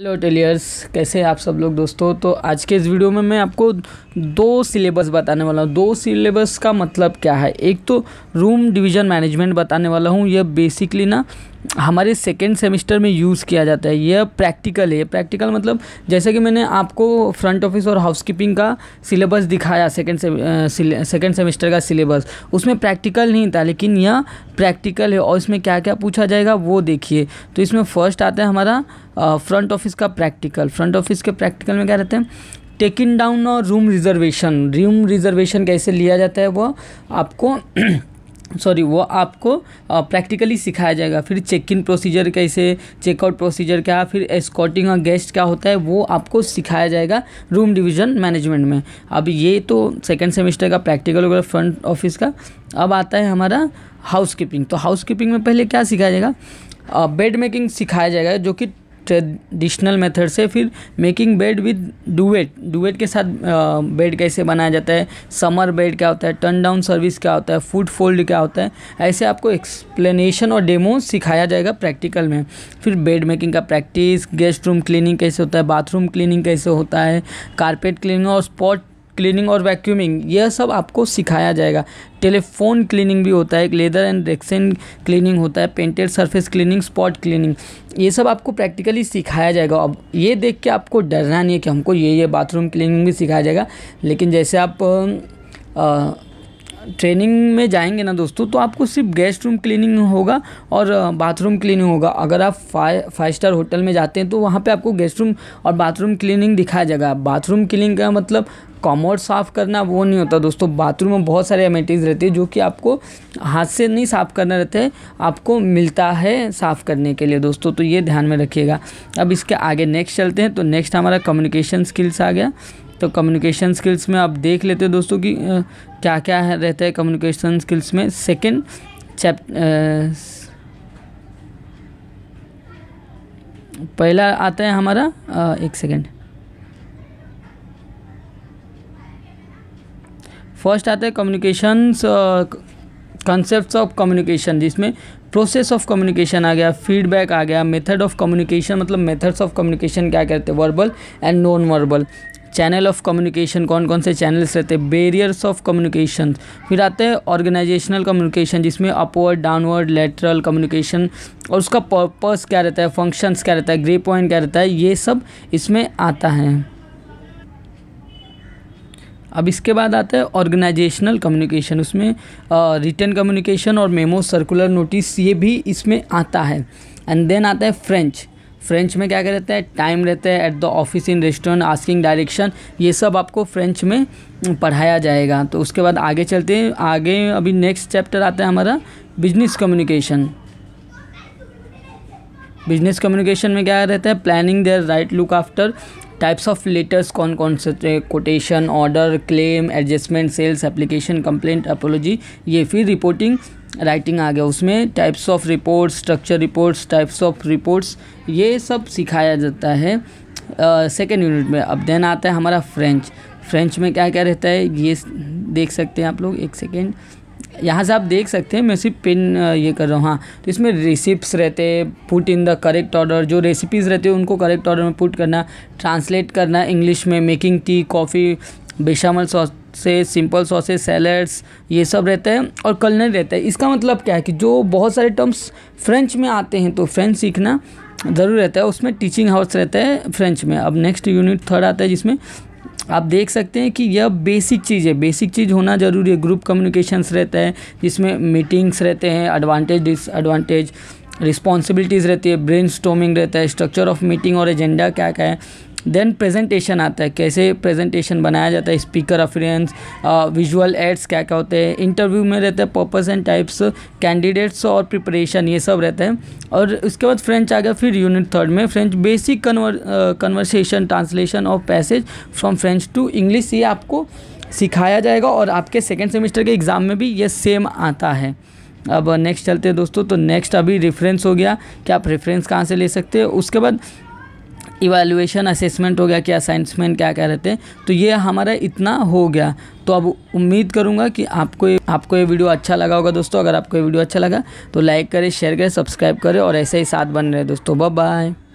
hello टेलियर्स कैसे आप सब लोग दोस्तों तो आज के इस वीडियो में मैं आपको दो सिलेबस बताने वाला हूँ दो सिलेबस का मतलब क्या है एक तो रूम डिवीज़न मैनेजमेंट बताने वाला हूँ यह बेसिकली ना हमारे सेकेंड सेमेस्टर में यूज़ किया जाता है यह प्रैक्टिकल है प्रैक्टिकल मतलब जैसे कि मैंने आपको फ्रंट ऑफिस और हाउसकीपिंग का सिलेबस दिखाया सेकेंड सेकेंड सेमेस्टर का सिलेबस उसमें प्रैक्टिकल नहीं था लेकिन यह प्रैक्टिकल है और इसमें क्या क्या पूछा जाएगा वो देखिए तो इसमें फर्स्ट आता है हमारा फ्रंट ऑफिस का प्रैक्टिकल फ्रंट ऑफिस के प्रैक्टिकल में क्या रहते हैं टेकिंग डाउन और रूम रिजर्वेशन रूम रिजर्वेशन कैसे लिया जाता है वो आपको सॉरी वो आपको प्रैक्टिकली सिखाया जाएगा फिर चेक इन प्रोसीजर कैसे चेकआउट प्रोसीजर क्या फिर एस्कॉटिंग और गेस्ट क्या होता है वो आपको सिखाया जाएगा रूम डिवीज़न मैनेजमेंट में अब ये तो सेकेंड सेमेस्टर का प्रैक्टिकल होगा फ्रंट ऑफिस का अब आता है हमारा हाउस कीपिंग तो हाउस कीपिंग में पहले क्या सिखाया जाएगा बेड मेकिंग सिखाया जाएगा जो कि ट्रेडिशनल मेथड से फिर making bed with duvet duvet के साथ बेड कैसे बनाया जाता है समर बेड क्या होता है टर्न डाउन सर्विस क्या होता है फूड फोल्ड क्या होता है ऐसे आपको एक्सप्लेनेशन और डेमो सिखाया जाएगा प्रैक्टिकल में फिर बेड मेकिंग का प्रैक्टिस गेस्ट रूम क्लीनिंग कैसे होता है बाथरूम क्लीनिंग कैसे होता है कारपेट क्लीनिंग और स्पॉट क्लीनिंग और वैक्यूमिंग यह सब आपको सिखाया जाएगा टेलीफोन क्लीनिंग भी होता है लेदर एंड रेक्सिन क्लीनिंग होता है painted surface cleaning spot cleaning ये सब आपको प्रैक्टिकली सिखाया जाएगा अब ये देख के आपको डरना नहीं है कि हमको ये ये बाथरूम क्लीनिंग भी सिखाया जाएगा लेकिन जैसे आप आ, ट्रेनिंग में जाएंगे ना दोस्तों तो आपको सिर्फ गेस्ट रूम क्लीनिंग होगा और बाथरूम क्लीनिंग होगा अगर आप फाइव फाइव स्टार होटल में जाते हैं तो वहाँ पे आपको गेस्ट रूम और बाथरूम क्लीनिंग दिखाया जाएगा बाथरूम क्लीनिंग का मतलब कॉमोड साफ़ करना वो नहीं होता दोस्तों बाथरूम में बहुत सारे अमेटीज़ रहती है जो कि आपको हाथ से नहीं साफ़ करना रहता है आपको मिलता है साफ़ करने के लिए दोस्तों तो ये ध्यान में रखिएगा अब इसके आगे नेक्स्ट चलते हैं तो नेक्स्ट हमारा कम्युनिकेशन स्किल्स आ गया तो कम्युनिकेशन स्किल्स में आप देख लेते हो दोस्तों कि क्या क्या है रहता है कम्युनिकेशन स्किल्स में सेकेंड चैप पहला आता है हमारा आ, एक सेकेंड फर्स्ट आता है कम्युनिकेशन कंसेप्ट ऑफ कम्युनिकेशन जिसमें प्रोसेस ऑफ कम्युनिकेशन आ गया फीडबैक आ गया मेथड ऑफ कम्युनिकेशन मतलब मेथड्स ऑफ कम्युनिकेशन क्या कहते हैं verbal and non verbal channel of communication कौन कौन से चैनल्स रहते हैं बेरियर्स ऑफ कम्युनिकेशन फिर आते हैं ऑर्गेनाइजेशनल कम्युनिकेशन जिसमें अपवर्ड डाउनवर्ड लेटरल कम्युनिकेशन और उसका पर्पस क्या रहता है फंक्शंस क्या रहता है ग्रे पॉइंट क्या रहता है ये सब इसमें आता है अब इसके बाद आता है ऑर्गेनाइजेशनल कम्युनिकेशन उसमें रिटर्न कम्युनिकेशन और मेमो सर्कुलर नोटिस ये भी इसमें आता है एंड देन आता है फ्रेंच फ्रेंच में क्या क्या रहता है टाइम रहता है at the office in restaurant asking direction ये सब आपको फ्रेंच में पढ़ाया जाएगा तो उसके बाद आगे चलते हैं आगे अभी नेक्स्ट चैप्टर आता है हमारा बिजनेस कम्युनिकेशन बिजनेस कम्युनिकेशन में क्या रहता है planning there right look after types of letters कौन कौन से quotation order claim adjustment sales application complaint apology ये फिर रिपोर्टिंग राइटिंग आ गया उसमें types of reports structure reports types of reports ये सब सिखाया जाता है सेकेंड uh, यूनिट में अब देन आता है हमारा फ्रेंच फ्रेंच में क्या क्या रहता है ये देख सकते हैं आप लोग एक सेकेंड यहाँ से आप देख सकते हैं मैं सिर्फ पिन ये कर रहा हूँ हाँ तो इसमें रेसिप्स रहते हैं put in the correct order जो रेसिपीज़ रहती है उनको करेक्ट ऑर्डर में पुट करना ट्रांसलेट करना इंग्लिश में making tea coffee béchamel sauce से सिंपल सॉसेज सैलड्स ये सब रहते हैं और कलनर रहता है इसका मतलब क्या है कि जो बहुत सारे टर्म्स फ्रेंच में आते हैं तो फ्रेंच सीखना ज़रूर रहता है उसमें टीचिंग हाउस रहता है फ्रेंच में अब नेक्स्ट यूनिट थर्ड आता है जिसमें आप देख सकते हैं कि यह बेसिक चीज़ है बेसिक चीज़ होना ज़रूरी है ग्रुप कम्युनिकेशंस रहता है जिसमें मीटिंग्स रहते हैं एडवांटेज डिसएडवांटेज रिस्पॉन्सिबिलिटीज़ रहती है ब्रेन रहता है स्ट्रक्चर ऑफ मीटिंग और एजेंडा क्या क्या है देन प्रेजेंटेशन आता है कैसे प्रेजेंटेशन बनाया जाता है स्पीकर अफरेंस विजुअल एड्स क्या क्या होते हैं इंटरव्यू में रहता है पर्पस एंड टाइप्स कैंडिडेट्स और प्रिपरेशन ये सब रहता है और उसके बाद फ्रेंच आ गया फिर यूनिट थर्ड में French basic conver conversation translation of passage from French to English ये आपको सिखाया जाएगा और आपके सेकेंड सेमेस्टर के एग्ज़ाम में भी ये सेम आता है अब नेक्स्ट चलते हैं दोस्तों तो नेक्स्ट अभी रेफरेंस हो गया कि आप रेफरेंस कहाँ से ले सकते हो उसके बाद इवेलुएशन असेसमेंट हो गया कि असाइनमेंट क्या क्या रहते हैं तो ये हमारा इतना हो गया तो अब उम्मीद करूँगा कि आपको ये आपको ये वीडियो अच्छा लगा होगा दोस्तों अगर आपको ये वीडियो अच्छा लगा तो लाइक करें शेयर करें सब्सक्राइब करें और ऐसे ही साथ बन रहे दोस्तों बाय